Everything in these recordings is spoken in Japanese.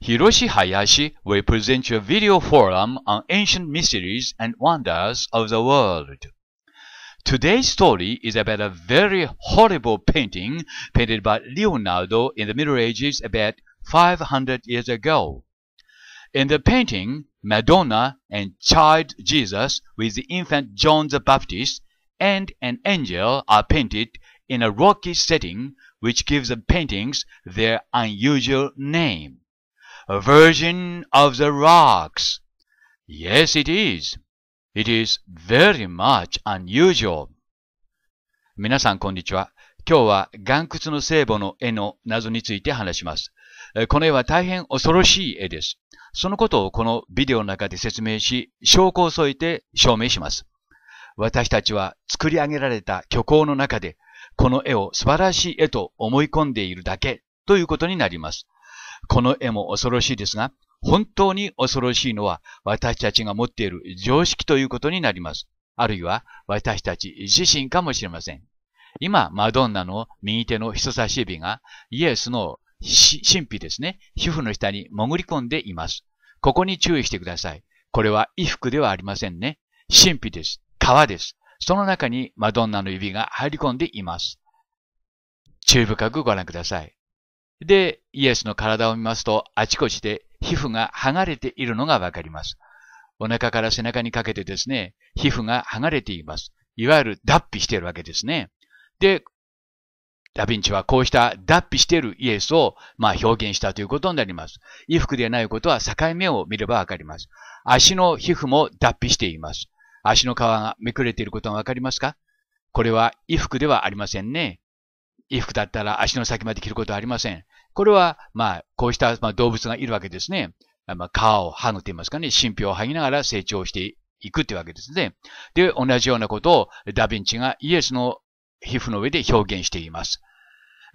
Hiroshi Hayashi will present a video forum on ancient mysteries and wonders of the world. Today's story is about a very horrible painting painted by Leonardo in the Middle Ages about 500 years ago. In the painting, Madonna and Child Jesus with the infant John the Baptist and an angel are painted in a rocky setting which gives the paintings their unusual name. version of the rocks. Yes, it is. It is very much unusual. 皆さん、こんにちは。今日は岩窟の聖母の絵の謎について話します。この絵は大変恐ろしい絵です。そのことをこのビデオの中で説明し、証拠を添えて証明します。私たちは作り上げられた虚構の中で、この絵を素晴らしい絵と思い込んでいるだけということになります。この絵も恐ろしいですが、本当に恐ろしいのは私たちが持っている常識ということになります。あるいは私たち自身かもしれません。今、マドンナの右手の人差し指がイエスの神秘ですね、皮膚の下に潜り込んでいます。ここに注意してください。これは衣服ではありませんね。神秘です。皮です。その中にマドンナの指が入り込んでいます。注意深くご覧ください。で、イエスの体を見ますと、あちこちで皮膚が剥がれているのがわかります。お腹から背中にかけてですね、皮膚が剥がれています。いわゆる脱皮しているわけですね。で、ダヴィンチはこうした脱皮しているイエスを、まあ、表現したということになります。衣服でないことは境目を見ればわかります。足の皮膚も脱皮しています。足の皮がめくれていることがわかりますかこれは衣服ではありませんね。衣服だったら足の先まで着ることはありません。これは、まあ、こうした、まあ、動物がいるわけですね。まあ、皮を剥ぐと言いますかね、神秘を剥ぎながら成長していくってわけですね。で、同じようなことをダヴィンチがイエスの皮膚の上で表現しています。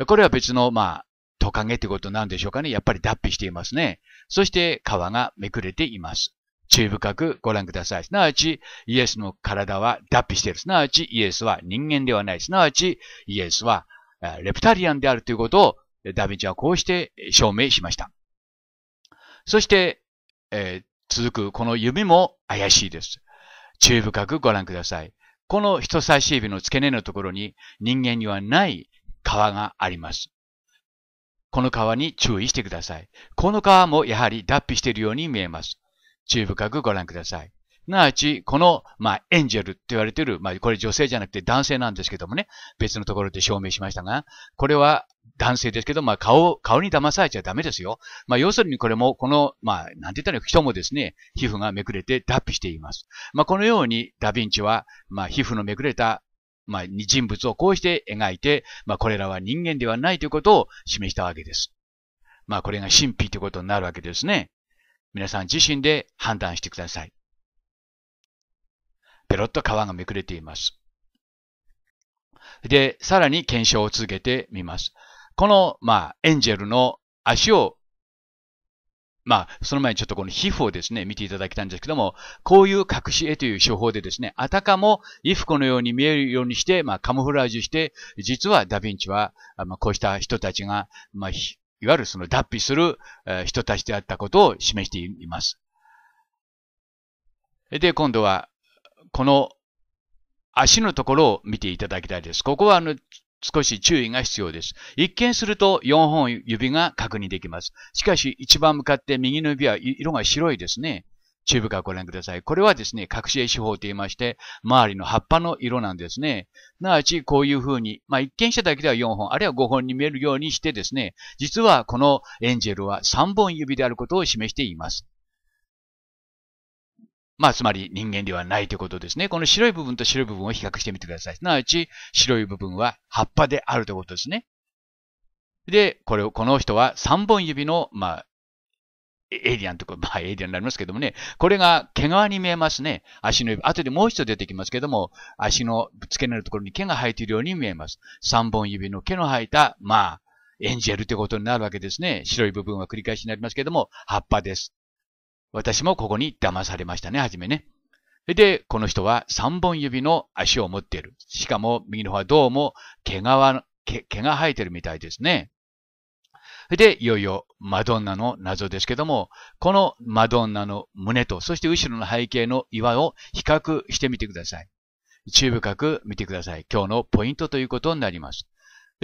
これは別の、まあ、トカゲってことなんでしょうかね。やっぱり脱皮していますね。そして皮がめくれています。注意深くご覧ください。すなわち、イエスの体は脱皮している。すなわち、イエスは人間ではない。すなわち、イエスはレプタリアンであるということをダヴィンチはこうして証明しました。そして、えー、続くこの指も怪しいです。注意深くご覧ください。この人差し指の付け根のところに人間にはない皮があります。この皮に注意してください。この皮もやはり脱皮しているように見えます。注意深くご覧ください。すなわち、この、まあ、エンジェルって言われてる、まあ、これ女性じゃなくて男性なんですけどもね、別のところで証明しましたが、これは男性ですけど、まあ、顔、顔に騙されちゃダメですよ。まあ、要するにこれも、この、まあ、なんて言ったら人もですね、皮膚がめくれて脱皮しています。まあ、このように、ダヴィンチは、まあ、皮膚のめくれたまあ、人物をこうして描いて、まあ、これらは人間ではないということを示したわけです。まあ、これが神秘ということになるわけですね。皆さん自身で判断してください。ペロッと皮がめくれています。で、さらに検証を続けてみます。この、まあ、エンジェルの足を、まあ、その前にちょっとこの皮膚をですね、見ていただきたいんですけども、こういう隠し絵という手法でですね、あたかも衣服のように見えるようにして、まあ、カモフラージュして、実はダヴィンチは、まあ、こうした人たちが、まあ、いわゆるその脱皮する人たちであったことを示しています。で、今度はこの足のところを見ていただきたいです。ここはあの少し注意が必要です。一見すると4本指が確認できます。しかし一番向かって右の指は色が白いですね。チューブからご覧ください。これはですね、隠し絵手法と言いまして、周りの葉っぱの色なんですね。なわち、こういう風に、まあ、一見しただけでは4本、あるいは5本に見えるようにしてですね、実はこのエンジェルは3本指であることを示しています。まあ、つまり人間ではないということですね。この白い部分と白い部分を比較してみてください。すなわち、白い部分は葉っぱであるということですね。で、これを、この人は3本指の、まあ、エイリアンとか、まあ、エイリアンになりますけどもね、これが毛皮に見えますね。足の指。後でもう一度出てきますけども、足の付け根のところに毛が生えているように見えます。3本指の毛の生えた、まあ、エンジェルということになるわけですね。白い部分は繰り返しになりますけども、葉っぱです。私もここに騙されましたね、はじめね。で、この人は3本指の足を持っている。しかも、右の方はどうも毛が、毛毛が生えてるみたいですね。で、いよいよ、マドンナの謎ですけども、このマドンナの胸と、そして後ろの背景の岩を比較してみてください。注意深く見てください。今日のポイントということになります。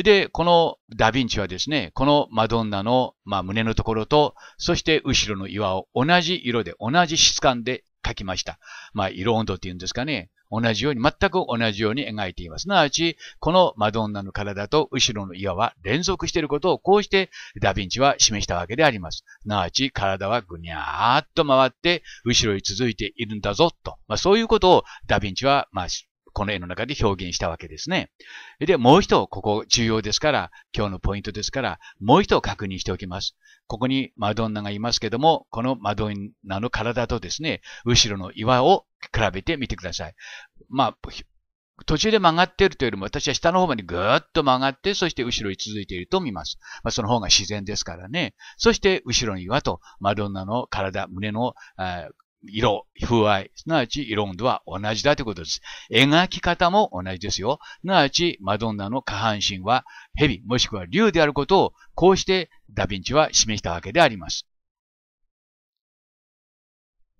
で、このダヴィンチはですね、このマドンナの、まあ、胸のところと、そして後ろの岩を同じ色で、同じ質感で描きました。まあ、色温度っていうんですかね。同じように、全く同じように描いています。すなわち、このマドンナの体と後ろの岩は連続していることを、こうしてダヴィンチは示したわけであります。すなわち、体はぐにゃーっと回って、後ろに続いているんだぞ、と。まあ、そういうことをダヴィンチは、まあ、この絵の中で表現したわけですね。で、もう一度、ここ重要ですから、今日のポイントですから、もう一度確認しておきます。ここにマドンナがいますけども、このマドンナの体とですね、後ろの岩を比べてみてください。まあ、途中で曲がっているというよりも、私は下の方までぐーっと曲がって、そして後ろに続いていると見ます。まあ、その方が自然ですからね。そして、後ろの岩と、マドンナの体、胸の、色、風合い、すなわち色温度は同じだということです。描き方も同じですよ。すなわち、マドンナの下半身は蛇、もしくは竜であることを、こうしてダヴィンチは示したわけであります。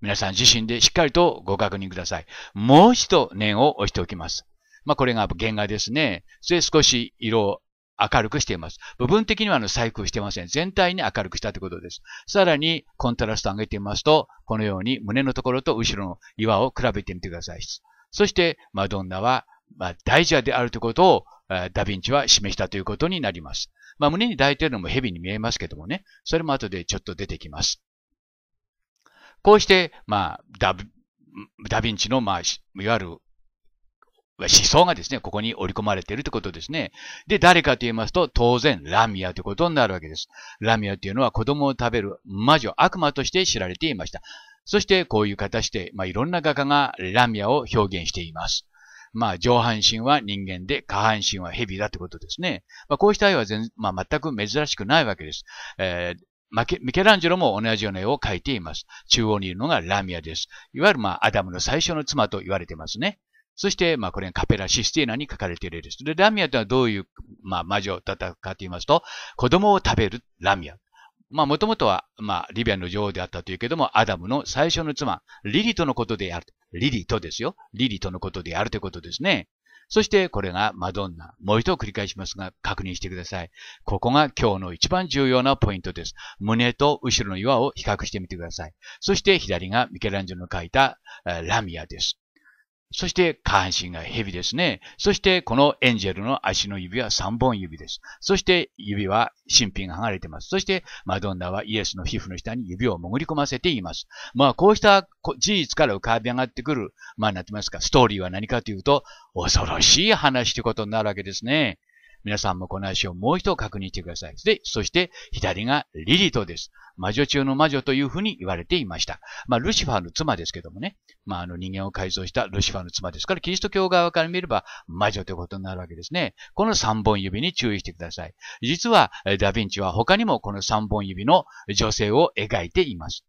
皆さん自身でしっかりとご確認ください。もう一度念を押しておきます。まあ、これが原画ですね。それで少し色を明るくしています。部分的にはあの細工してません。全体に明るくしたということです。さらに、コントラストを上げてみますと、このように胸のところと後ろの岩を比べてみてください。そして、マドンナは、ま大蛇であるということを、ダヴィンチは示したということになります。まあ、胸に抱いているのも蛇に見えますけどもね、それも後でちょっと出てきます。こうして、まあ、ダヴィンチの、まあ、いわゆる思想がですね、ここに織り込まれているということですね。で、誰かと言いますと、当然、ラミアということになるわけです。ラミアというのは子供を食べる魔女、悪魔として知られていました。そして、こういう形で、まあ、いろんな画家がラミアを表現しています。まあ、上半身は人間で、下半身は蛇だということですね。まあ、こうした絵は全,、まあ、全く珍しくないわけです。えーミケランジェロも同じような絵を描いています。中央にいるのがラミアです。いわゆる、まあ、アダムの最初の妻と言われてますね。そして、まあ、これがカペラ・システィーナに書かれているです。で、ラミアとはどういう、まあ、魔女だったかと言いますと、子供を食べるラミア。まあ、もともとは、まあ、リビアの女王であったというけども、アダムの最初の妻、リリトのことである。リリトですよ。リリトのことであるということですね。そして、これがマドンナ。もう一度繰り返しますが、確認してください。ここが今日の一番重要なポイントです。胸と後ろの岩を比較してみてください。そして、左がミケランジュの書いたラミアです。そして下半身が蛇ですね。そしてこのエンジェルの足の指は三本指です。そして指は新品が剥がれています。そしてマドンナはイエスの皮膚の下に指を潜り込ませています。まあこうした事実から浮かび上がってくる、まあなってますか、ストーリーは何かというと、恐ろしい話ということになるわけですね。皆さんもこの足をもう一度確認してください。で、そして左がリリトです。魔女中の魔女というふうに言われていました。まあ、ルシファーの妻ですけどもね。まあ、あの人間を改造したルシファーの妻ですから、キリスト教側から見れば魔女ということになるわけですね。この三本指に注意してください。実は、ダヴィンチは他にもこの三本指の女性を描いています。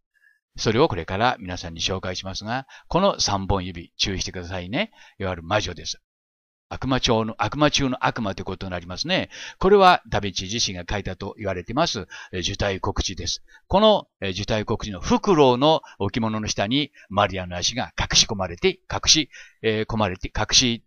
それをこれから皆さんに紹介しますが、この三本指、注意してくださいね。いわゆる魔女です。悪魔中の、悪魔中の悪魔ということになりますね。これはダヴィンチ自身が書いたと言われています、受胎告知です。この受胎告知のフクロウの置物の下にマリアの足が隠し込まれて、隠し、えー、込まれて、隠し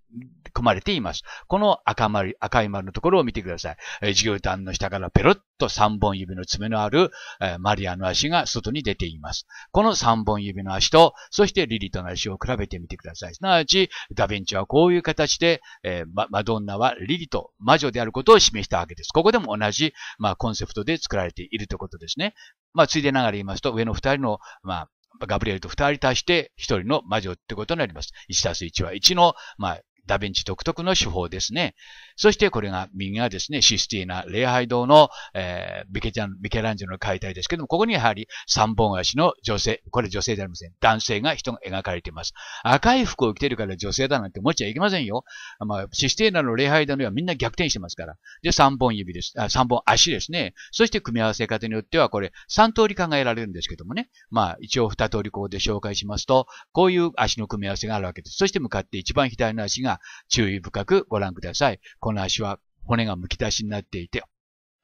組まれています。この赤丸、赤い丸のところを見てください。えー、業団の下からペロッと3本指の爪のある、えー、マリアの足が外に出ています。この3本指の足と、そしてリリトの足を比べてみてください。すなわち、ダヴィンチはこういう形で、えー、ママドンナはリリト、魔女であることを示したわけです。ここでも同じ、まあ、コンセプトで作られているということですね。まあ、ついでながら言いますと、上の2人の、まあ、ガブリエルと二人足して一人の魔女ってことになります。1足す1は1の、まあ、ダヴィンチ独特の手法ですね。そしてこれが、右がですね、システィーナ礼拝堂の、えー、ミケちゃん、ビケランジェロの解体ですけども、ここにやはり三本足の女性、これ女性でありません。男性が人が描かれています。赤い服を着てるから女性だなんて思っちゃいけませんよ。まあ、システィーナの礼拝堂にはみんな逆転してますから。で、三本指です。あ三本足ですね。そして組み合わせ方によっては、これ三通り考えられるんですけどもね。まあ、一応二通りこうで紹介しますと、こういう足の組み合わせがあるわけです。そして向かって一番左の足がが注意深くご覧ください。この足は骨がむき出しになっていて、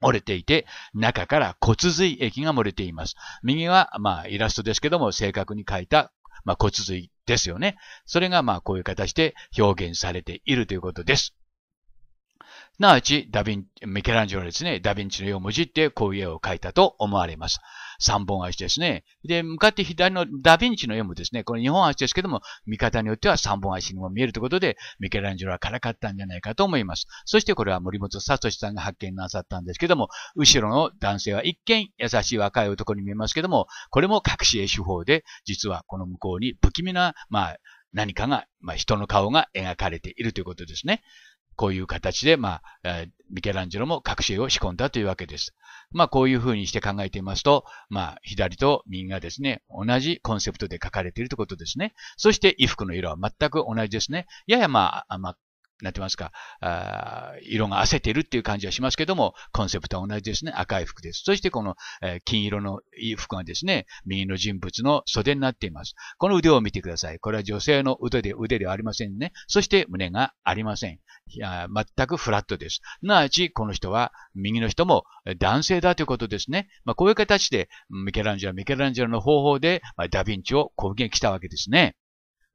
折れていて、中から骨髄液が漏れています。右は、まあ、イラストですけども、正確に書いた、まあ、骨髄ですよね。それが、まあ、こういう形で表現されているということです。すなわち、ダヴィン、ミケランジョロですね、ダヴィンチの絵をもじってこういう絵を描いたと思われます。三本足ですね。で、向かって左のダヴィンチの絵もですね、これ二本足ですけども、見方によっては三本足にも見えるということで、ミケランジェロはからかったんじゃないかと思います。そしてこれは森本聡さんが発見なさったんですけども、後ろの男性は一見優しい若い男に見えますけども、これも隠し絵手法で、実はこの向こうに不気味な、まあ、何かが、まあ、人の顔が描かれているということですね。こういう形で、まあ、ミケランジェロもし絵を仕込んだというわけです。まあ、こういうふうにして考えていますと、まあ、左と右がですね、同じコンセプトで書かれているということですね。そして、衣服の色は全く同じですね。ややまあ、まあ、なんて言いますか、あ色が焦ってるっていう感じはしますけども、コンセプトは同じですね。赤い服です。そしてこの、え金色の服がですね、右の人物の袖になっています。この腕を見てください。これは女性の腕で、腕ではありませんね。そして胸がありません。全くフラットです。すなわち、この人は、右の人も男性だということですね。まあ、こういう形で、ミケランジェロ、ミケランジェロの方法で、まダヴィンチを攻撃したわけですね。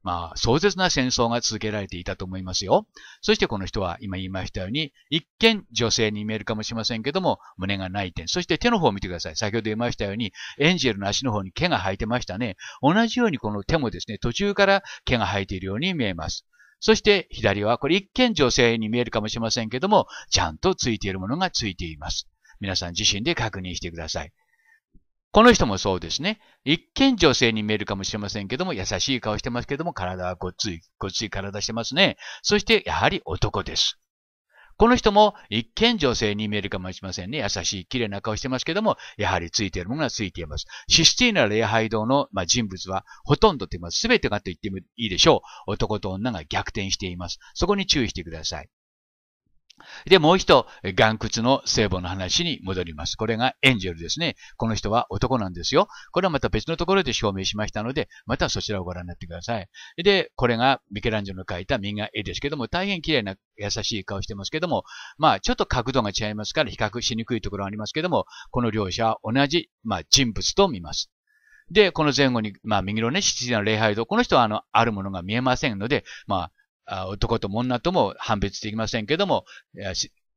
まあ、壮絶な戦争が続けられていたと思いますよ。そしてこの人は今言いましたように、一見女性に見えるかもしれませんけども、胸がない点。そして手の方を見てください。先ほど言いましたように、エンジェルの足の方に毛が生えてましたね。同じようにこの手もですね、途中から毛が生えているように見えます。そして左は、これ一見女性に見えるかもしれませんけども、ちゃんとついているものがついています。皆さん自身で確認してください。この人もそうですね。一見女性に見えるかもしれませんけども、優しい顔してますけども、体はごっつい、ごっつい体してますね。そして、やはり男です。この人も一見女性に見えるかもしれませんね。優しい、綺麗な顔してますけども、やはりついているものがついています。システィーナ礼拝堂の、まあ、人物は、ほとんどと言います。すべてがと言ってもいいでしょう。男と女が逆転しています。そこに注意してください。で、もう一度、岩窟の聖母の話に戻ります。これがエンジェルですね。この人は男なんですよ。これはまた別のところで証明しましたので、またそちらをご覧になってください。で、これがミケランジェロの描いた右が絵ですけども、大変綺麗な優しい顔してますけども、まあ、ちょっと角度が違いますから比較しにくいところはありますけども、この両者は同じ、まあ、人物と見ます。で、この前後に、まあ、右のね、七時の礼拝堂、この人は、あの、あるものが見えませんので、まあ、男とも女とも判別できませんけども、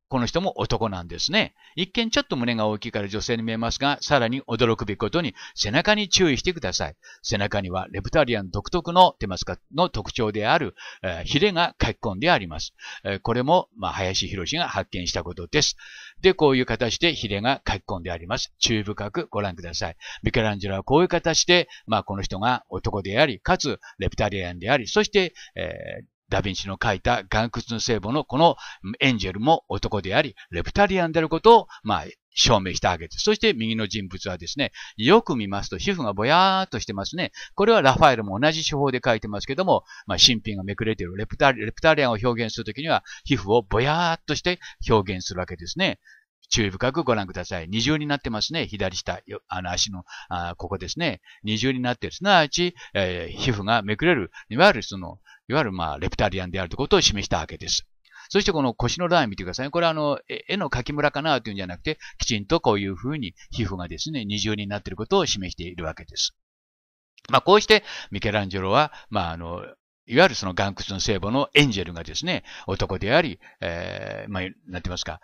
この人も男なんですね。一見ちょっと胸が大きいから女性に見えますが、さらに驚くべきことに背中に注意してください。背中にはレプタリアン独特の、てますか、の特徴である、えー、ヒレが書き込んであります。えー、これも、まあ、林博士が発見したことです。で、こういう形でヒレが書き込んであります。注意深くご覧ください。ミケランジェロはこういう形で、まあ、この人が男であり、かつレプタリアンであり、そして、えー、ダヴィンチの書いた岩窟の聖母のこのエンジェルも男であり、レプタリアンであることを、まあ、証明してあげて。そして右の人物はですね、よく見ますと皮膚がぼやーっとしてますね。これはラファエルも同じ手法で書いてますけども、まあ、新品がめくれているレプタリアンを表現するときには、皮膚をぼやーっとして表現するわけですね。注意深くご覧ください。二重になってますね。左下、あの足の、あここですね。二重になって、すなわち、えー、皮膚がめくれる、いわゆるその、いわゆるまあ、レプタリアンであるということを示したわけです。そしてこの腰のライン見てください。これはあの、絵の描きムかなというんじゃなくて、きちんとこういうふうに皮膚がですね、二重になっていることを示しているわけです。まあ、こうして、ミケランジェロは、まあ、あの、いわゆるその岩窟の聖母のエンジェルがですね、男であり、えー、まあ、なんて言いますか、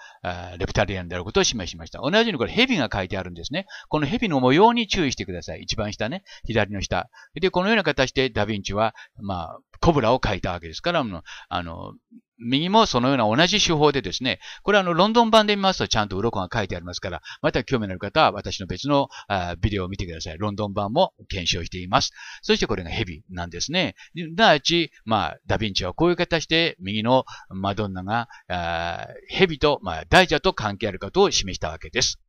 レプタリアンであることを示しました。同じようにこれ蛇が書いてあるんですね。この蛇の模様に注意してください。一番下ね、左の下。で、このような形でダヴィンチは、まあ、コブラを書いたわけですから、あの、右もそのような同じ手法でですね、これはあの、ロンドン版で見ますとちゃんと鱗が書いてありますから、また興味のある方は私の別のビデオを見てください。ロンドン版も検証しています。そしてこれがヘビなんですね。第一、まあ、ダヴィンチはこういう形で右のマドンナが、ヘビと、まあ、大蛇と関係あることを示したわけです。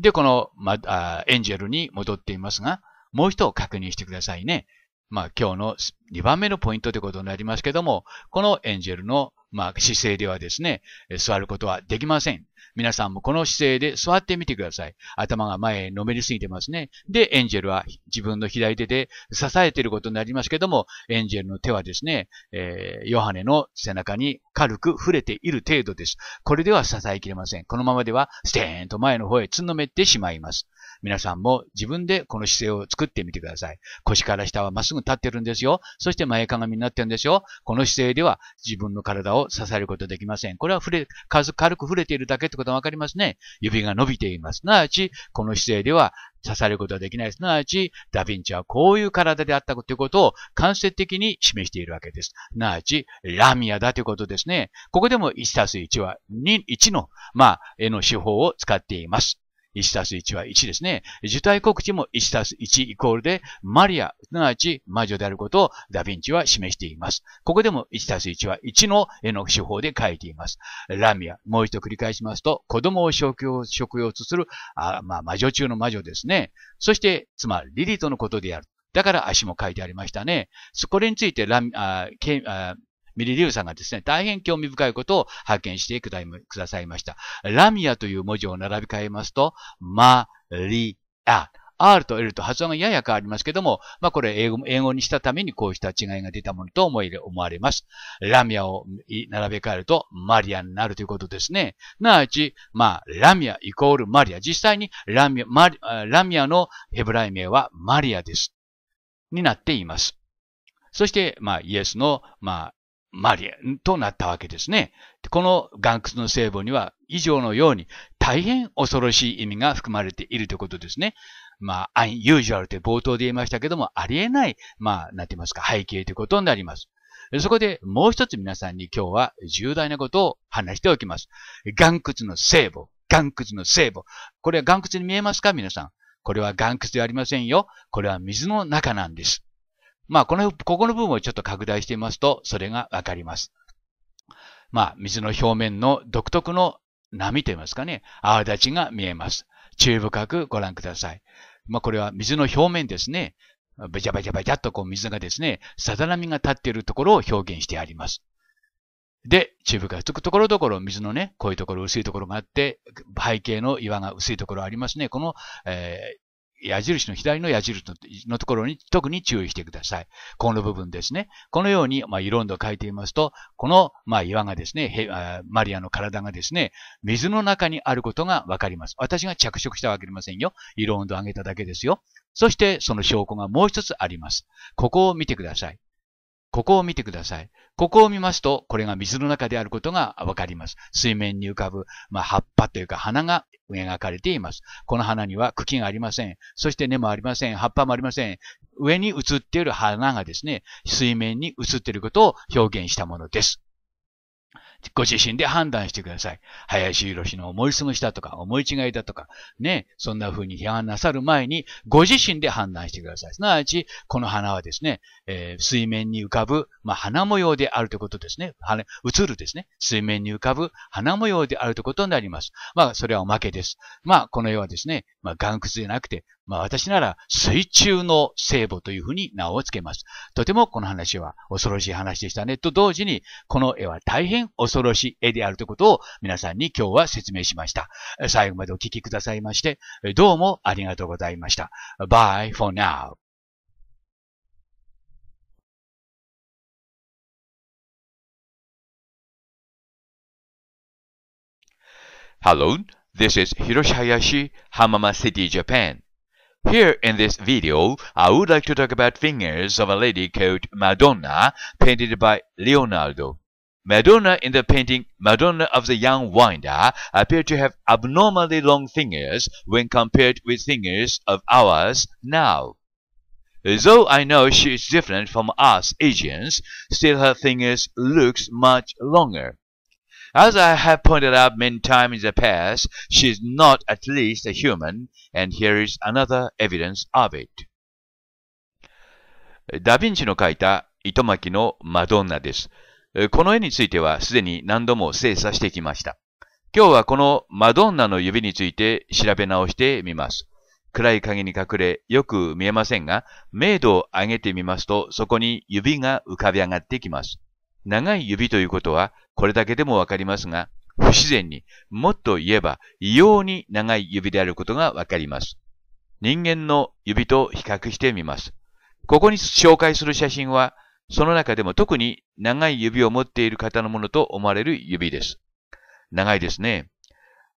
で、この、まあ、エンジェルに戻っていますが、もう一度確認してくださいね。まあ、今日の2番目のポイントということになりますけども、このエンジェルの、まあ、姿勢ではですね、座ることはできません。皆さんもこの姿勢で座ってみてください。頭が前へのめりすぎてますね。で、エンジェルは自分の左手で支えていることになりますけども、エンジェルの手はですね、えー、ヨハネの背中に軽く触れている程度です。これでは支えきれません。このままでは、ステーンと前の方へつんのめってしまいます。皆さんも自分でこの姿勢を作ってみてください。腰から下はまっすぐ立ってるんですよ。そして前かがみになってるんですよ。この姿勢では自分の体を支えることできません。これは触れ、軽く触れているだけってことはわかりますね。指が伸びています。すなわち、この姿勢では刺されることはできない。すなわち、ダヴィンチはこういう体であったということを間接的に示しているわけです。すなわち、ラミアだということですね。ここでも1たす1は2、1の、まあ、絵の手法を使っています。1たす1は1ですね。受胎告知も1たす1イコールで、マリア、すなわち魔女であることをダヴィンチは示しています。ここでも1たす1は1の絵の手法で書いています。ラミア、もう一度繰り返しますと、子供を食用食用とする、あまあ、魔女中の魔女ですね。そして、妻、リリトのことである。だから足も書いてありましたね。これについてラミあケミリリュウさんがですね、大変興味深いことを発見してくださいました。ラミアという文字を並び替えますと、マリア。R と L と発音がやや変わりますけども、まあこれ英語英語にしたためにこうした違いが出たものと思い思われます。ラミアを並べ替えるとマリアになるということですね。すなわち、まあラミアイコールマリア。実際にラミア、マリラミアのヘブライ名はマリアです。になっています。そして、まあイエスの、まあマリアとなったわけですね。この岩窟の聖母には以上のように大変恐ろしい意味が含まれているということですね。まあ、unusual って冒頭で言いましたけども、ありえない、まあ、なんて言いますか、背景ということになります。そこでもう一つ皆さんに今日は重大なことを話しておきます。岩窟の聖母。岩窟の聖母。これは岩窟に見えますか皆さん。これは岩窟ではありませんよ。これは水の中なんです。まあ、この、ここの部分をちょっと拡大してみますと、それがわかります。まあ、水の表面の独特の波と言いますかね、泡立ちが見えます。注意深くご覧ください。まあ、これは水の表面ですね。べちゃべちゃべちゃっとこう水がですね、さざ波が立っているところを表現してあります。で、チューブがつくところどころ、水のね、こういうところ、薄いところがあって、背景の岩が薄いところありますね。この、え矢印の左の矢印のところに特に注意してください。この部分ですね。このように、まあ、色温度を書いていますと、この、まあ、岩がですね、マリアの体がですね、水の中にあることがわかります。私が着色したわけありませんよ。色温度を上げただけですよ。そして、その証拠がもう一つあります。ここを見てください。ここを見てください。ここを見ますと、これが水の中であることがわかります。水面に浮かぶ、まあ、葉っぱというか花が描かれています。この花には茎がありません。そして根もありません。葉っぱもありません。上に映っている花がですね、水面に映っていることを表現したものです。ご自身で判断してください。林宏の思い過ごしだとか、思い違いだとか、ね、そんな風に批判なさる前に、ご自身で判断してください。すなわち、この花はですね、えー、水面に浮かぶ、まあ、花模様であるということですね。花、映るですね。水面に浮かぶ花模様であるということになります。まあ、それはおまけです。まあ、この絵はですね、まあ、岩窟じゃなくて、まあ、私なら水中の聖母というふうに名を付けます。とてもこの話は恐ろしい話でしたね。と同時に、この絵は大変恐ろしい絵であるということを皆さんに今日は説明しました。最後までお聞きくださいまして、どうもありがとうございました。Bye for now. Hello, This is Hiroshiyashi, Hamama City, Japan. Here in this video, I would like to talk about fingers of a lady called Madonna, painted by Leonardo. Madonna in the painting Madonna of the Young Winder appeared to have abnormally long fingers when compared with fingers of ours now. Though I know she is different from us Asians, still her fingers looks much longer. As I have pointed out many times in the past, she is not at least a human, and here is another evidence of it. ダヴィンチの描いた糸巻きのマドンナです。この絵についてはすでに何度も精査してきました。今日はこのマドンナの指について調べ直してみます。暗い影に隠れよく見えませんが、明度を上げてみますとそこに指が浮かび上がってきます。長い指ということはこれだけでもわかりますが、不自然に、もっと言えば異様に長い指であることがわかります。人間の指と比較してみます。ここに紹介する写真は、その中でも特に長い指を持っている方のものと思われる指です。長いですね。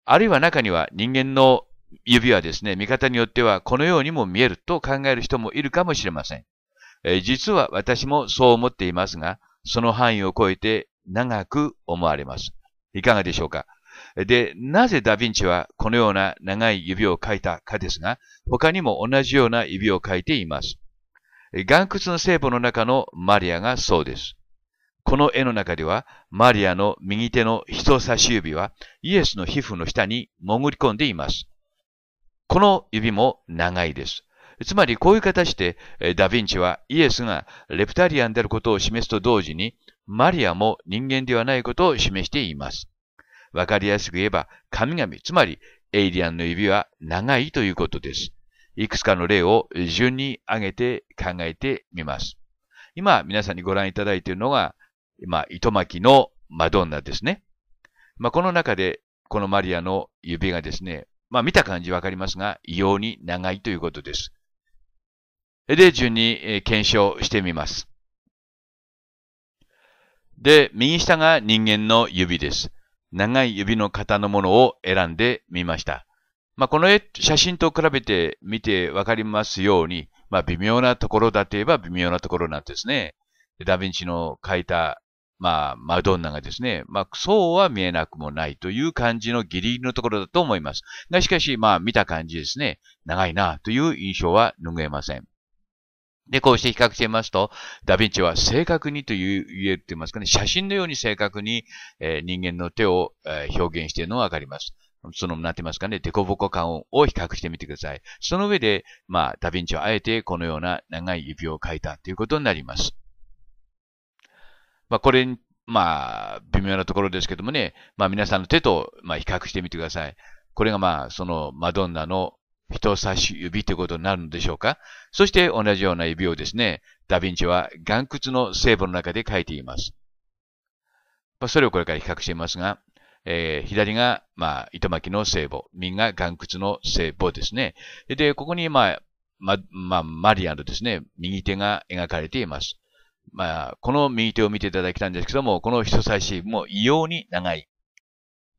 あるいは中には人間の指はですね、見方によってはこのようにも見えると考える人もいるかもしれません。え実は私もそう思っていますが、その範囲を超えて長く思われます。いかがでしょうかで、なぜダヴィンチはこのような長い指を描いたかですが、他にも同じような指を描いています。岩窟の聖母の中のマリアがそうです。この絵の中では、マリアの右手の人差し指はイエスの皮膚の下に潜り込んでいます。この指も長いです。つまりこういう形で、ダ・ヴィンチはイエスがレプタリアンであることを示すと同時に、マリアも人間ではないことを示しています。わかりやすく言えば、神々、つまりエイリアンの指は長いということです。いくつかの例を順に挙げて考えてみます。今、皆さんにご覧いただいているのが、今、糸巻きのマドンナですね。まあ、この中で、このマリアの指がですね、まあ、見た感じわかりますが、異様に長いということです。で、順に検証してみます。で、右下が人間の指です。長い指の型のものを選んでみました。まあ、この写真と比べてみてわかりますように、まあ、微妙なところだといえば微妙なところなんですね。ダヴィンチの描いた、まあ、マドンナがですね、まあ、そうは見えなくもないという感じのギリギリのところだと思います。が、しかし、まあ、見た感じですね、長いなという印象は拭えません。で、こうして比較してみますと、ダヴィンチは正確にという言えてますかね、写真のように正確に、えー、人間の手を、えー、表現しているのがわかります。その、なんて言いますかね、デコボコ感を比較してみてください。その上で、まあ、ダヴィンチはあえてこのような長い指を書いたということになります。まあ、これ、まあ、微妙なところですけどもね、まあ、皆さんの手と、まあ、比較してみてください。これがまあ、そのマドンナの人差し指ということになるのでしょうかそして同じような指をですね、ダヴィンチは岩窟の聖母の中で書いています。まあ、それをこれから比較していますが、えー、左が、まあ、糸巻きの聖母、右が岩窟の聖母ですね。で、ここに、まあ、ま、まあ、マリアのですね、右手が描かれています。まあ、この右手を見ていただきたんですけども、この人差し指も異様に長い。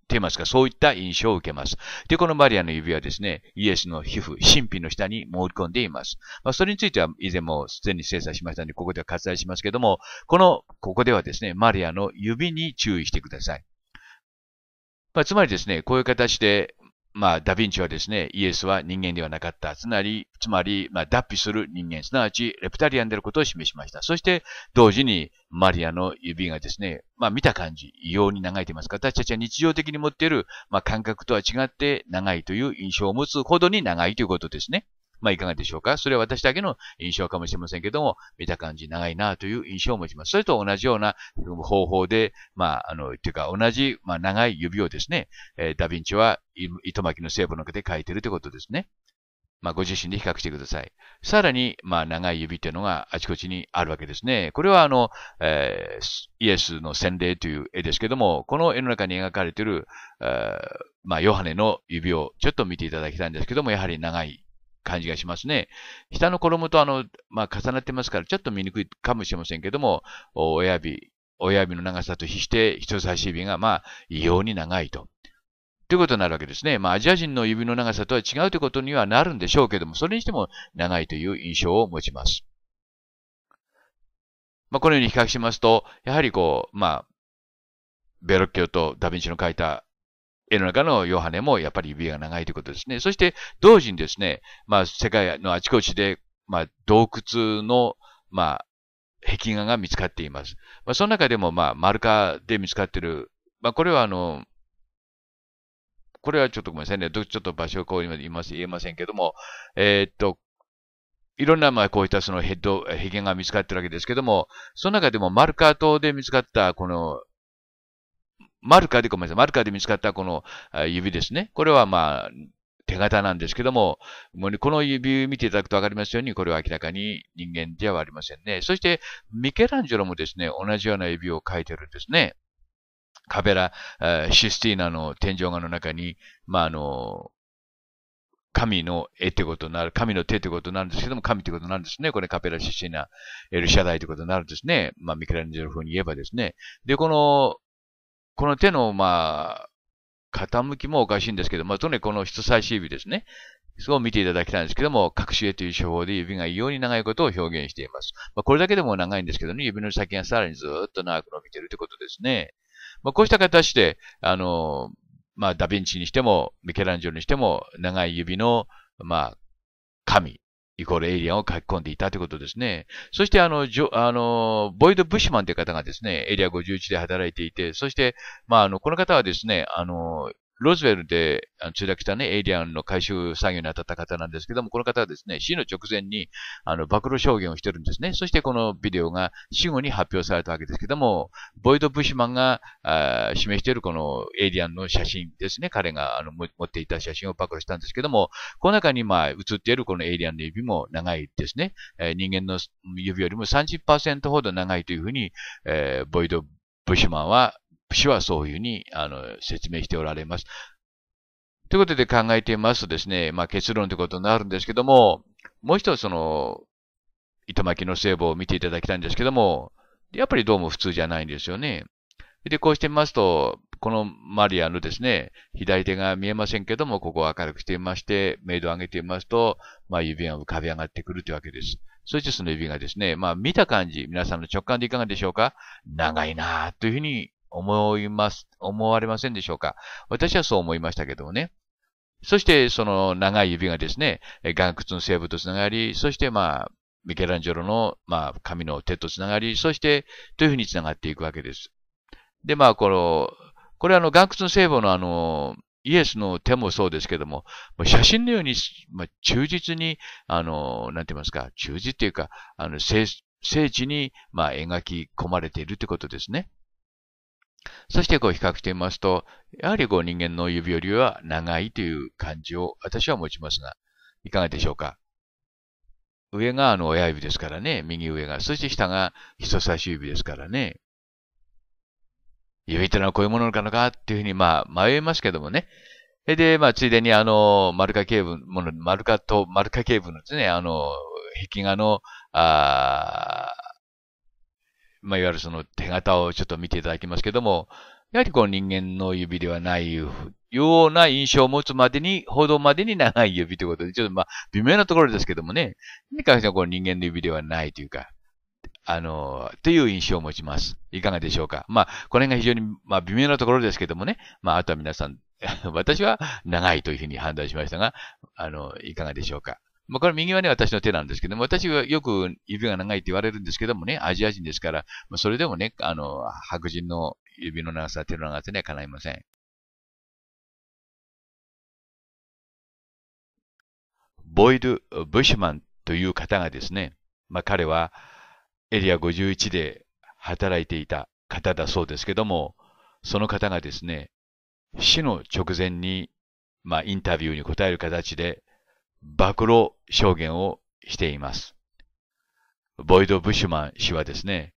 て言いますか、そういった印象を受けます。で、このマリアの指はですね、イエスの皮膚、神秘の下に潜り込んでいます。まあ、それについては以前も既に精査しましたので、ここでは割愛しますけども、この、ここではですね、マリアの指に注意してください。まあ、つまりですね、こういう形で、まあ、ダヴィンチはですね、イエスは人間ではなかった。つまり、つまり、まあ、脱皮する人間、すなわち、レプタリアンであることを示しました。そして、同時に、マリアの指がですね、まあ、見た感じ、異様に長いと言いますか、私たちは日常的に持っている、まあ、感覚とは違って長いという印象を持つほどに長いということですね。まあ、いかがでしょうかそれは私だけの印象かもしれませんけども、見た感じ長いなという印象を持ちます。それと同じような方法で、まあ、あの、というか同じ、まあ、長い指をですね、えー、ダヴィンチは糸巻きの聖母の中で描いてるということですね。まあ、ご自身で比較してください。さらに、まあ、長い指というのがあちこちにあるわけですね。これは、あの、えー、イエスの洗礼という絵ですけども、この絵の中に描かれている、えー、まあ、ヨハネの指をちょっと見ていただきたいんですけども、やはり長い感じがしますね。下の衣とあの、まあ、重なってますから、ちょっと見にくいかもしれませんけども、親指、親指の長さと比して人差し指が、まあ、異様に長いと。ということになるわけですね。まあ、アジア人の指の長さとは違うということにはなるんでしょうけども、それにしても長いという印象を持ちます。まあ、このように比較しますと、やはりこう、まあ、ベロッキョとダヴィンチの書いた世の中のヨハネもやっぱり指が長いということですね。そして同時にですね、まあ世界のあちこちで、まあ洞窟の、まあ壁画が見つかっています。まあその中でもまあ丸カで見つかっている、まあこれはあの、これはちょっとごめんなさいね。ちょっと場所をこう言います、言えませんけども、えー、っと、いろんな、まあ、こういったそのヘッド、壁画が見つかってるわけですけども、その中でもマルカー島で見つかった、このマルカで、ごめんなさい、マルカで見つかったこの指ですね。これはまあ、手形なんですけども、もうこの指見ていただくとわかりますように、これは明らかに人間ではありませんね。そして、ミケランジェロもですね、同じような指を描いてるんですね。カベラ、システィーナの天井画の中に、まあ、あの、神の絵ってことになる、神の手ってことになるんですけども、神ってことになるんですね。これカペラシシーナ、エルシャダイってことになるんですね。まあ、ミケランジェロ風に言えばですね。で、この、この手の、まあ、傾きもおかしいんですけど、まあ、とにかくこの人差し指ですね。そう見ていただきたいんですけども、隠し絵という手法で指が異様に長いことを表現しています。まあ、これだけでも長いんですけどね、指の先がさらにずっと長く伸びているということですね。まあ、こうした形で、あの、まあ、ダヴィンチにしても、ミケランジョにしても、長い指の、まあ、神イコールエイリアンを書き込んでいたということですね。そして、あの、ジョ、あの、ボイド・ブッシュマンという方がですね、エリア51で働いていて、そして、まあ、あの、この方はですね、あの、ロズウェルで墜落したね、エイリアンの回収作業に当たった方なんですけども、この方はですね、死の直前に、あの、暴露証言をしてるんですね。そしてこのビデオが死後に発表されたわけですけども、ボイド・ブッシュマンが示しているこのエイリアンの写真ですね。彼があの持っていた写真を暴露したんですけども、この中にまあ映っているこのエイリアンの指も長いですね。えー、人間の指よりも30%ほど長いというふうに、えー、ボイド・ブッシュマンは主はそういうふうにあの説明しておられます。ということで考えてみますとですね、まあ、結論ということになるんですけども、もう一つその、糸巻きの聖母を見ていただきたいんですけども、やっぱりどうも普通じゃないんですよね。で、こうしてみますと、このマリアのですね、左手が見えませんけども、ここを明るくしていまして、メイドを上げてみますと、まあ、指が浮かび上がってくるというわけです。そしてその指がですね、まあ、見た感じ、皆さんの直感でいかがでしょうか長いなというふうに思います、思われませんでしょうか私はそう思いましたけどもね。そして、その長い指がですね、岩窟の聖母とつながり、そして、まあ、ミケランジェロの、まあ、神の手とつながり、そして、というふうにつながっていくわけです。で、まあ、この、これはあの、岩窟の聖母のあの、イエスの手もそうですけども、写真のように、まあ、忠実に、あの、なんて言いますか、忠実っていうか、あの、聖地に、まあ、描き込まれているということですね。そしてこう比較してみますと、やはりこう人間の指よりは長いという感じを私は持ちますが、いかがでしょうか上があの親指ですからね、右上が。そして下が人差し指ですからね。指ってのはこういうものなのかっていうふうに、まあ、迷いますけどもね。で、まあ、ついでに、あの、丸化形部、もの、丸化と、丸化形部のですね、あの、壁画の、あまあ、いわゆるその手形をちょっと見ていただきますけども、やはりこう人間の指ではないような印象を持つまでに、報道までに長い指ということで、ちょっとまあ、微妙なところですけどもね、に関してはこう人間の指ではないというか、あの、という印象を持ちます。いかがでしょうか。まあ、こ辺が非常に、まあ、微妙なところですけどもね、まあ、あとは皆さん、私は長いというふうに判断しましたが、あの、いかがでしょうか。まあ、これ右はね、私の手なんですけども、私はよく指が長いって言われるんですけどもね、アジア人ですから、まあ、それでもね、あの、白人の指の長さ、手の長さにはかないません。ボイド・ブッシュマンという方がですね、まあ、彼はエリア51で働いていた方だそうですけども、その方がですね、死の直前に、まあ、インタビューに答える形で、暴露証言をしています。ボイド・ブッシュマン氏はですね、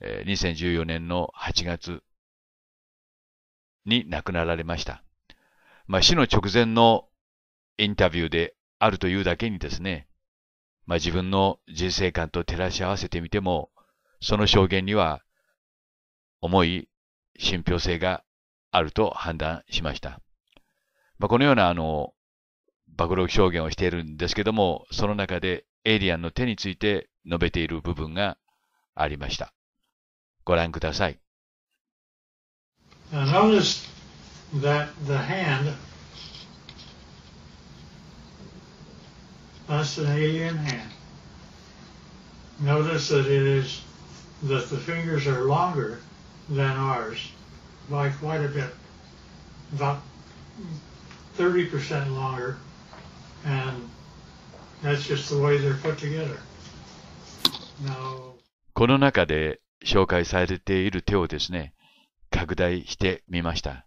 2014年の8月に亡くなられました。まあ、死の直前のインタビューであるというだけにですね、まあ、自分の人生観と照らし合わせてみても、その証言には重い信憑性があると判断しました。まあ、このようなあの暴露表現をしているんですけども、その中でエイリアンの手について述べている部分がありました。ご覧ください。この中で紹介されている手をですね、拡大してみました。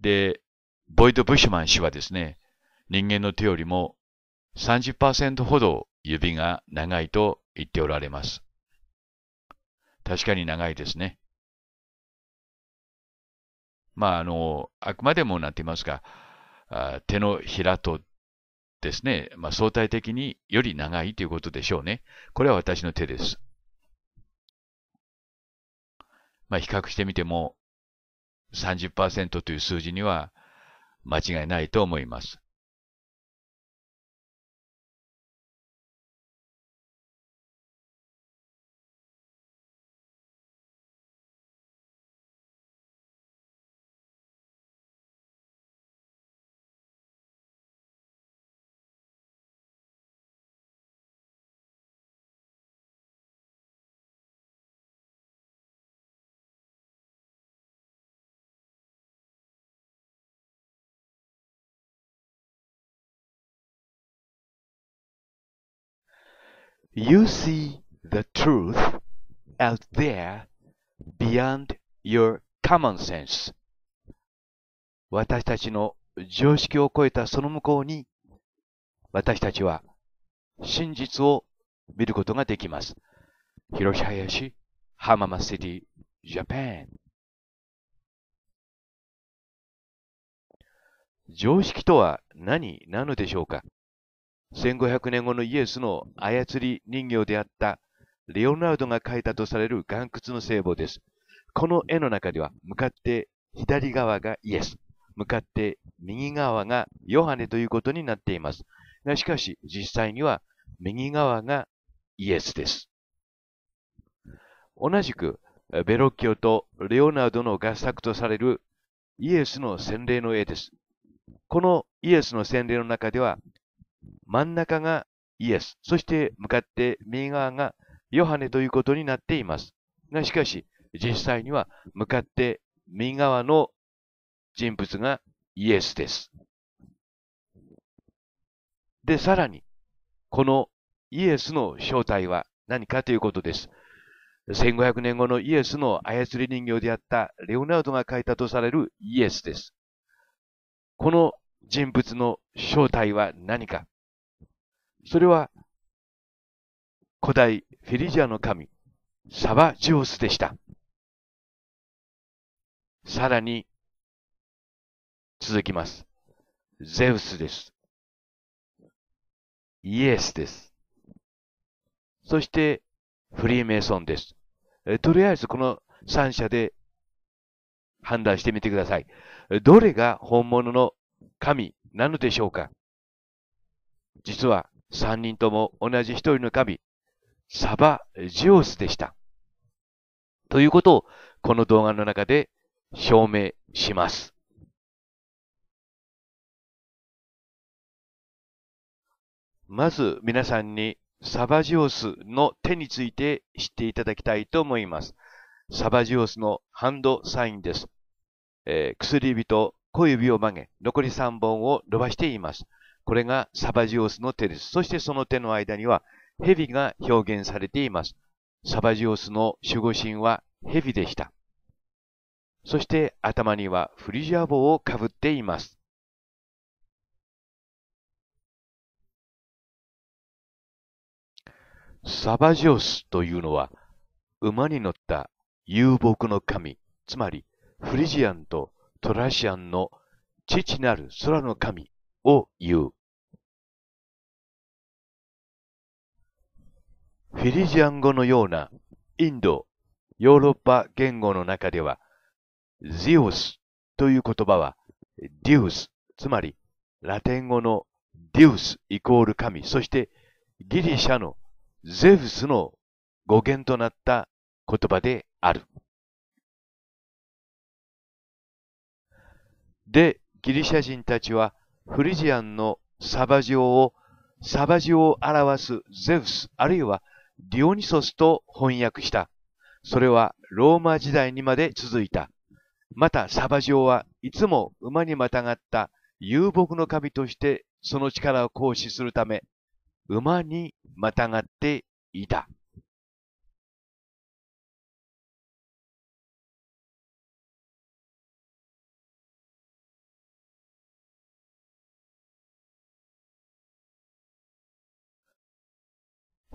で、ボイド・ブッシュマン氏はですね、人間の手よりも30%ほど指が長いと言っておられます。確かに長いですね。まあ、あの、あくまでもなんて言いますか、手のひらとですね、まあ、相対的により長いということでしょうね。これは私の手です。まあ、比較してみても30%という数字には間違いないと思います。You see the truth out there beyond your common sense. 私たちの常識を超えたその向こうに、私たちは真実を見ることができます。広林、浜松シティ、ジャパン。常識とは何なのでしょうか1500年後のイエスの操り人形であったレオナルドが描いたとされる岩窟の聖母です。この絵の中では、向かって左側がイエス、向かって右側がヨハネということになっています。しかし、実際には右側がイエスです。同じく、ベロッキオとレオナルドの合作とされるイエスの洗礼の絵です。このイエスの洗礼の中では、真ん中がイエス、そして向かって右側がヨハネということになっています。がしかし、実際には向かって右側の人物がイエスです。で、さらに、このイエスの正体は何かということです。1500年後のイエスの操り人形であったレオナルドが書いたとされるイエスです。この人物の正体は何かそれは古代フェリジアの神、サバジオスでした。さらに、続きます。ゼウスです。イエスです。そして、フリーメイソンです。とりあえずこの3者で判断してみてください。どれが本物の神なのでしょうか実は三人とも同じ一人の神、サバ・ジオスでした。ということを、この動画の中で証明します。まず皆さんにサバジオスの手について知っていただきたいと思います。サバジオスのハンドサインです。えー、薬指と小指を曲げ、残り3本を伸ばしています。これがサバジオスの手です。そしてその手の間には蛇が表現されています。サバジオスの守護神は蛇でした。そして頭にはフリジア帽をかぶっています。サバジオスというのは馬に乗った遊牧の神、つまりフリジアンとトラシアンの父なる空の神を言うフィリジアン語のようなインド、ヨーロッパ言語の中では、ゼウスという言葉は、デュース、つまりラテン語のデュースイコール神、そしてギリシャのゼウスの語源となった言葉である。で、ギリシャ人たちはフリジアンのサバジオをサバジオを表すゼウス、あるいはディオニソスと翻訳した。それはローマ時代にまで続いた。またサバジオはいつも馬にまたがった遊牧の神としてその力を行使するため、馬にまたがっていた。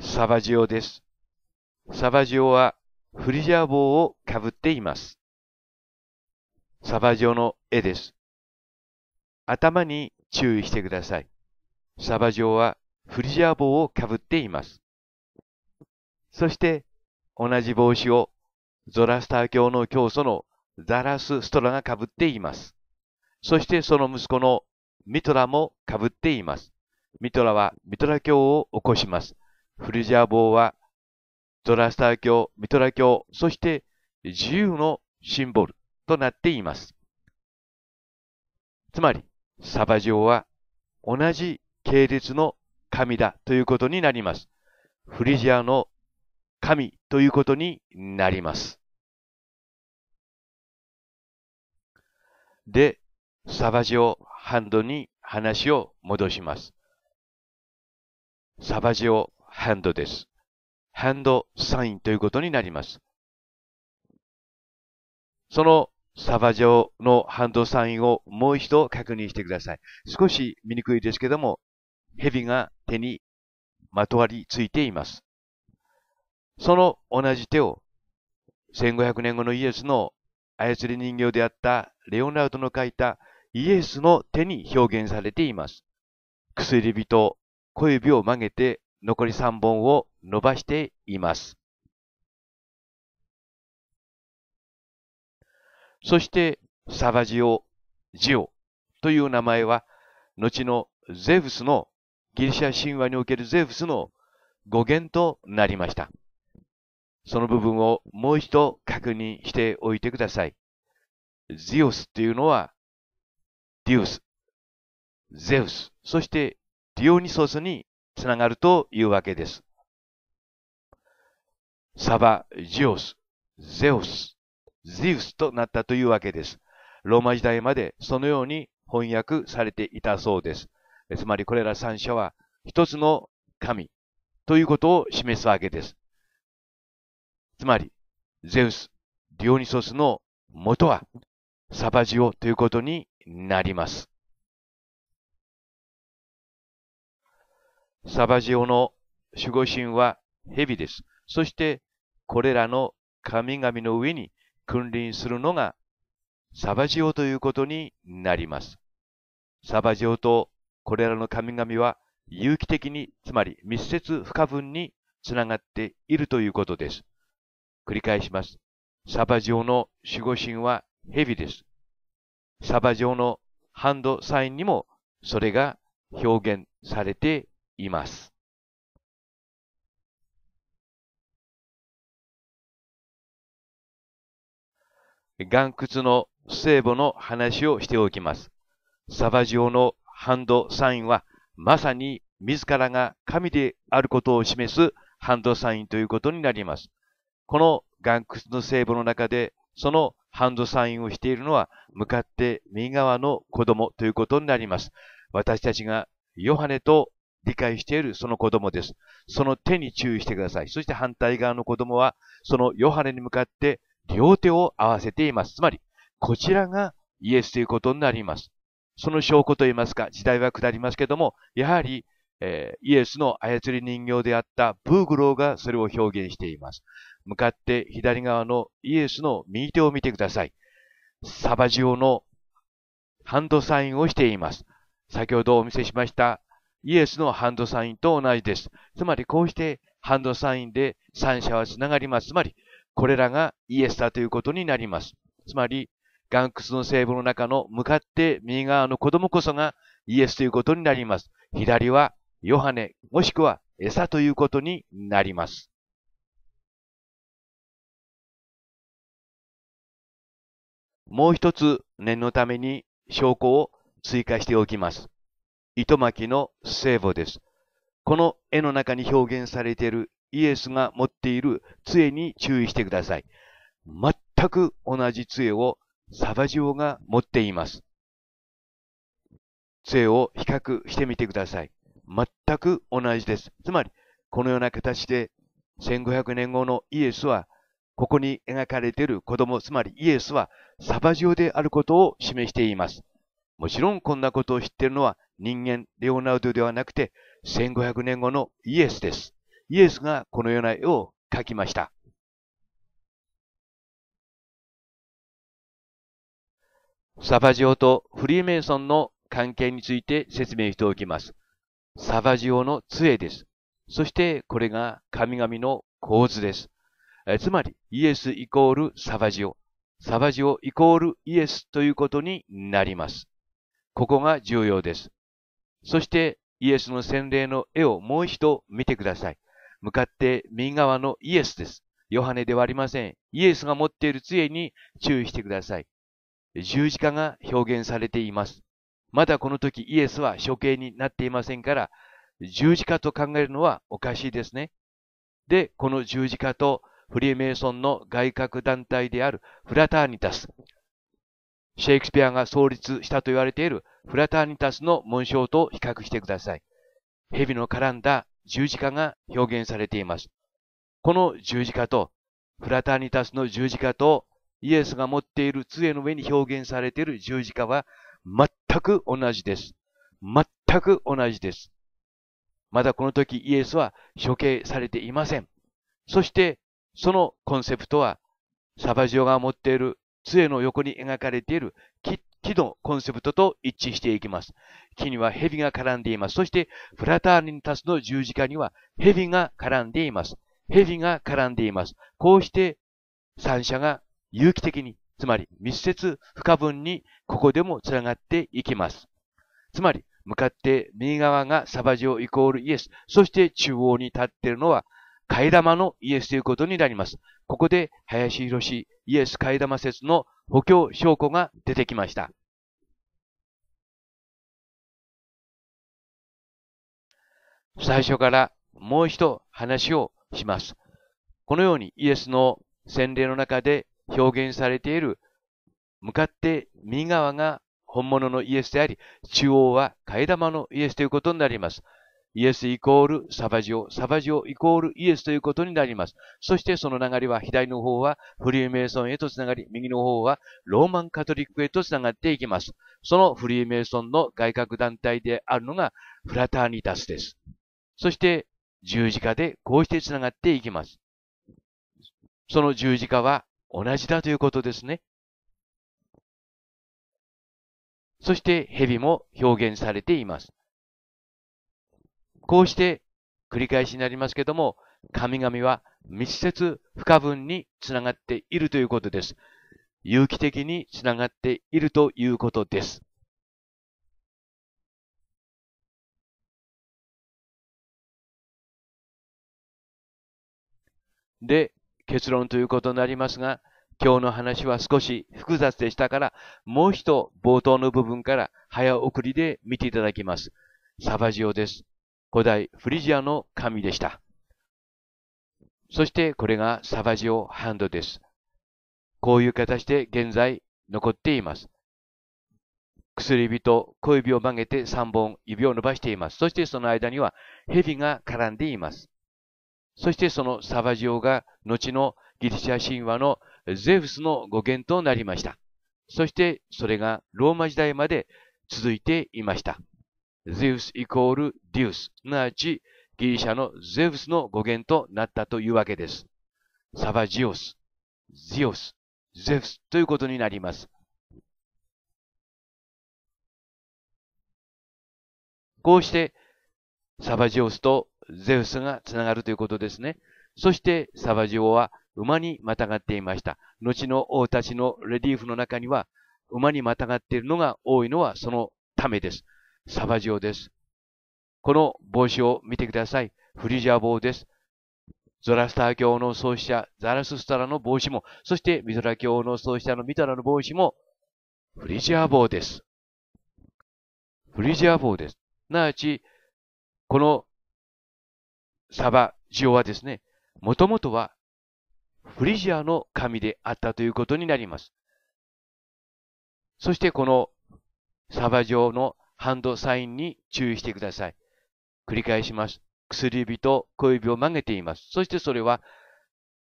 サバジオです。サバジオはフリジャー帽をかぶっています。サバジオの絵です。頭に注意してください。サバジオはフリジャー帽をかぶっています。そして同じ帽子をゾラスター教の教祖のザラス・ストラがかぶっています。そしてその息子のミトラもかぶっています。ミトラはミトラ教を起こします。フルジア帽は、ゾラスター教、ミトラ教、そして自由のシンボルとなっています。つまり、サバジオは同じ系列の神だということになります。フリジアの神ということになります。で、サバジオハンドに話を戻します。サバジオハンドです。ハンドサインということになります。そのサバ状のハンドサインをもう一度確認してください。少し見にくいですけども、蛇が手にまとわりついています。その同じ手を1500年後のイエスの操り人形であったレオナルドの書いたイエスの手に表現されています。薬指と小指を曲げて残り3本を伸ばしています。そして、サバジオ、ジオという名前は、後のゼウスの、ギリシャ神話におけるゼウスの語源となりました。その部分をもう一度確認しておいてください。ゼウスっていうのは、ディース、ゼウス、そしてディオニソスにつながるというわけです。サバ、ジオス、ゼウス、ゼウスとなったというわけです。ローマ時代までそのように翻訳されていたそうです。つまりこれら三者は一つの神ということを示すわけです。つまり、ゼウス、ディオニソスの元はサバジオということになります。サバジオの守護神は蛇です。そして、これらの神々の上に君臨するのがサバジオということになります。サバジオとこれらの神々は有機的に、つまり密接不可分につながっているということです。繰り返します。サバジオの守護神は蛇です。サバジオのハンドサインにもそれが表現されています岩窟の聖母の話をしておきます。サバジオのハンドサインは、まさに自らが神であることを示すハンドサインということになります。この岩窟の聖母の中で、そのハンドサインをしているのは、向かって右側の子供ということになります。私たちがヨハネと理解しているその子供です。その手に注意してください。そして反対側の子供は、そのヨハネに向かって両手を合わせています。つまり、こちらがイエスということになります。その証拠といいますか、時代は下りますけども、やはり、えー、イエスの操り人形であったブーグローがそれを表現しています。向かって左側のイエスの右手を見てください。サバジオのハンドサインをしています。先ほどお見せしましたイエスのハンドサインと同じです。つまり、こうしてハンドサインで三者はつながります。つまり、これらがイエスだということになります。つまり、岩窟の聖母の中の向かって右側の子供こそがイエスということになります。左はヨハネ、もしくは餌ということになります。もう一つ念のために証拠を追加しておきます。糸巻きの聖母です。この絵の中に表現されているイエスが持っている杖に注意してください。全く同じ杖をサバジオが持っています。杖を比較してみてください。全く同じです。つまり、このような形で1500年後のイエスは、ここに描かれている子供、つまりイエスはサバジオであることを示しています。もちろんこんなことを知っているのは人間、レオナルドではなくて、1500年後のイエスです。イエスがこのような絵を描きました。サバジオとフリーメイソンの関係について説明しておきます。サバジオの杖です。そしてこれが神々の構図です。えつまり、イエスイコールサバジオ、サバジオイコールイエスということになります。ここが重要です。そしてイエスの洗礼の絵をもう一度見てください。向かって右側のイエスです。ヨハネではありません。イエスが持っている杖に注意してください。十字架が表現されています。まだこの時イエスは処刑になっていませんから、十字架と考えるのはおかしいですね。で、この十字架とフリーメイソンの外郭団体であるフラターニタス、シェイクスピアが創立したと言われているフラターニタスの紋章と比較してください。蛇の絡んだ十字架が表現されています。この十字架と、フラターニタスの十字架と、イエスが持っている杖の上に表現されている十字架は、全く同じです。全く同じです。まだこの時イエスは処刑されていません。そして、そのコンセプトは、サバジオが持っている杖の横に描かれている木木のコンセプトと一致していきます。木には蛇が絡んでいます。そして、フラターニンタスの十字架には蛇が絡んでいます。蛇が絡んでいます。こうして、三者が有機的に、つまり密接不可分に、ここでも繋がっていきます。つまり、向かって右側がサバジオイコールイエス、そして中央に立っているのは替え玉のイエスということになります。ここで、林博士イエス替え玉説の補強証拠が出てきました。最初からもう一度話をします。このようにイエスの洗礼の中で表現されている向かって右側が本物のイエスであり、中央は替え玉のイエスということになります。イエスイコールサバジオ、サバジオイコールイエスということになります。そしてその流れは左の方はフリーメイソンへとつながり、右の方はローマンカトリックへとつながっていきます。そのフリーメイソンの外郭団体であるのがフラターニタスです。そして十字架でこうしてつながっていきます。その十字架は同じだということですね。そして蛇も表現されています。こうして繰り返しになりますけども、神々は密接不可分につながっているということです。有機的につながっているということです。で、結論ということになりますが、今日の話は少し複雑でしたから、もう一度冒頭の部分から早送りで見ていただきます。サバジオです。古代フリジアの神でした。そしてこれがサバジオハンドです。こういう形で現在残っています。薬指と小指を曲げて3本指を伸ばしています。そしてその間には蛇が絡んでいます。そしてそのサバジオが後のギリシャ神話のゼウスの語源となりました。そしてそれがローマ時代まで続いていました。ゼウスイコールデュース、すなわちギリシャのゼウスの語源となったというわけです。サバジオス、ゼオス、ゼウスということになります。こうして、サバジオスとゼウスがつながるということですね。そして、サバジオは馬にまたがっていました。後の王たちのレリーフの中には、馬にまたがっているのが多いのはそのためです。サバジオです。この帽子を見てください。フリジャ帽です。ゾラスター教の創始者、ザラススタラの帽子も、そしてミトラ教の創始者のミトラの帽子も、フリジア帽です。フリジア帽です。なわち、このサバジオはですね、もともとはフリジアの神であったということになります。そしてこのサバジオのハンドサインに注意してください。繰り返します。薬指と小指を曲げています。そしてそれは、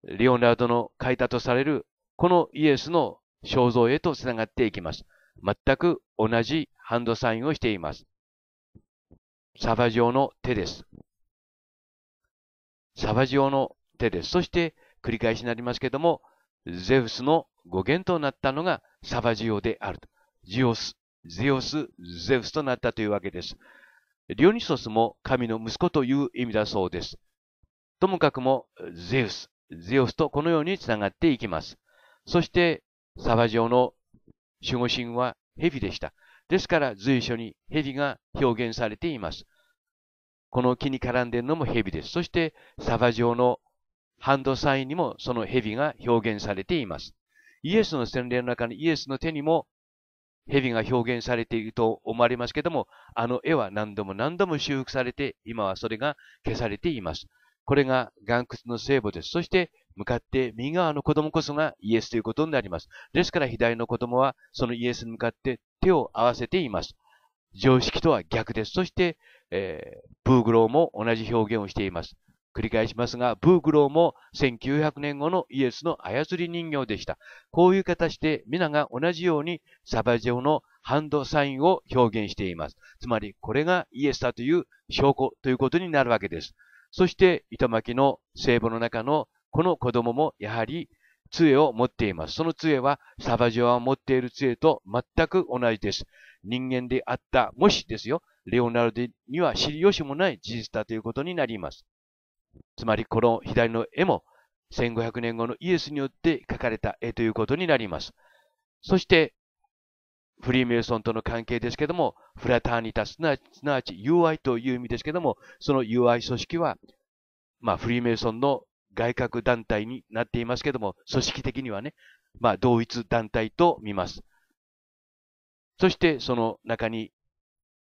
レオナルドの書いたとされる、このイエスの肖像へと繋がっていきます。全く同じハンドサインをしています。サバ状の手です。サバ状の手です。そして、繰り返しになりますけども、ゼウスの語源となったのがサバジオであると。ジオスゼオス、ゼウスとなったというわけです。リオニソスも神の息子という意味だそうです。ともかくも、ゼウス、ゼオスとこのようにつながっていきます。そして、サバ上の守護神は蛇でした。ですから随所に蛇が表現されています。この木に絡んでいるのも蛇です。そしてサバ上のハンドサインにもその蛇が表現されています。イエスの洗礼の中にイエスの手にも蛇が表現されていると思われますけども、あの絵は何度も何度も修復されて、今はそれが消されています。これが岩窟の聖母です。そして、向かって右側の子供こそがイエスということになります。ですから、左の子供はそのイエスに向かって手を合わせています。常識とは逆です。そして、えー、ブーグローも同じ表現をしています。繰り返しますが、ブーグローも1900年後のイエスの操り人形でした。こういう形で皆が同じようにサバジオのハンドサインを表現しています。つまり、これがイエスだという証拠ということになるわけです。そして、糸巻の聖母の中のこの子供もやはり杖を持っています。その杖はサバジオが持っている杖と全く同じです。人間であった、もしですよ、レオナルドには知りよしもない事実だということになります。つまりこの左の絵も1500年後のイエスによって描かれた絵ということになります。そして、フリーメイソンとの関係ですけども、フラターニタすなわち UI という意味ですけども、その UI 組織は、まあ、フリーメイソンの外郭団体になっていますけども、組織的にはね、まあ、同一団体と見ます。そして、その中に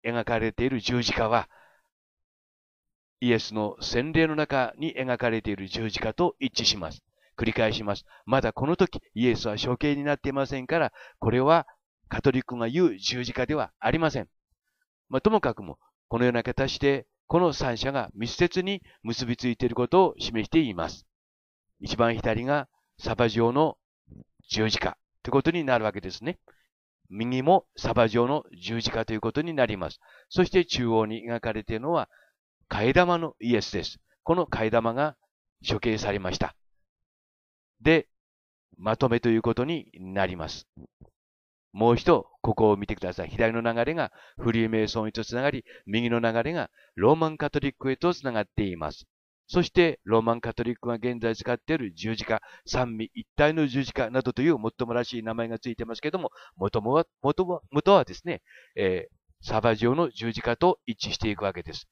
描かれている十字架は、イエスの洗礼の中に描かれている十字架と一致します。繰り返します。まだこの時、イエスは処刑になっていませんから、これはカトリックが言う十字架ではありません。まあ、ともかくも、このような形で、この三者が密接に結びついていることを示しています。一番左がサバ状の十字架ということになるわけですね。右もサバ状の十字架ということになります。そして中央に描かれているのは替え玉のイエスです。この替え玉が処刑されました。で、まとめということになります。もう一度、ここを見てください。左の流れがフリーメイソンへとつながり、右の流れがローマンカトリックへとつながっています。そして、ローマンカトリックが現在使っている十字架、三味一体の十字架などという最もらしい名前がついてますけども、元もは、元も、元はですね、えー、サバジオの十字架と一致していくわけです。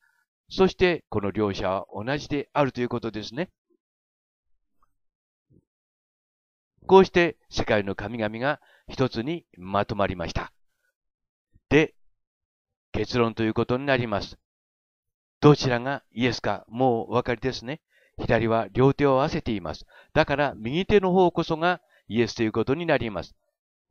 そしてこの両者は同じであるということですね。こうして世界の神々が一つにまとまりました。で、結論ということになります。どちらがイエスかもうお分かりですね。左は両手を合わせています。だから右手の方こそがイエスということになります。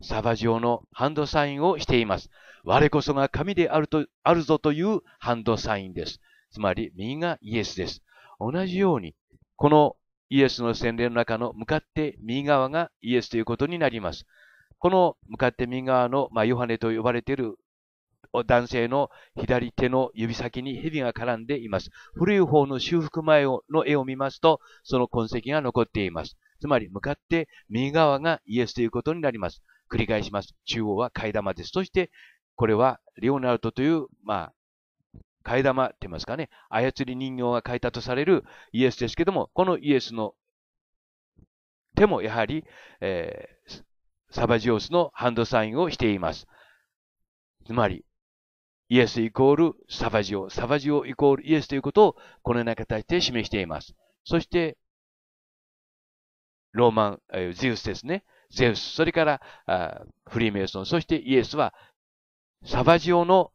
サバ状のハンドサインをしています。我こそが神であると、あるぞというハンドサインです。つまり右がイエスです。同じように、このイエスの洗礼の中の向かって右側がイエスということになります。この向かって右側の、まあ、ヨハネと呼ばれている男性の左手の指先に蛇が絡んでいます。古い方の修復前の絵を見ますと、その痕跡が残っています。つまり、向かって右側がイエスということになります。繰り返します。中央は替え玉です。そして、これはレオナルトという、まあ、替え玉って言いますかね、操り人形が書いたとされるイエスですけども、このイエスの手もやはり、えー、サバジオスのハンドサインをしています。つまり、イエスイコールサバジオ、サバジオイコールイエスということをこのような形で示しています。そして、ローマン、えー、ゼウスですね。ゼウス、それからフリーメイソン、そしてイエスはサバジオの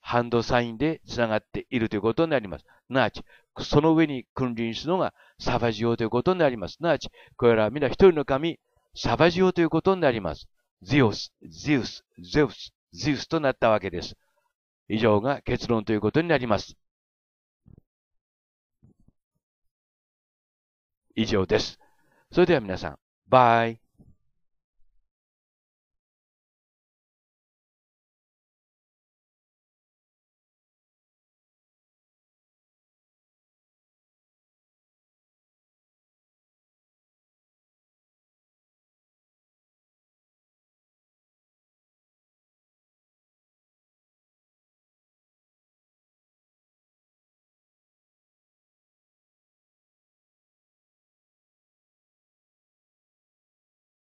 ハンドサインでつながっているということになります。すなわち、その上に君臨するのがサバジオということになります。すなわち、これらは皆一人の神、サバジオということになります。ゼウス、ゼウス、ゼウス、ゼウスとなったわけです。以上が結論ということになります。以上です。それでは皆さん、バイ。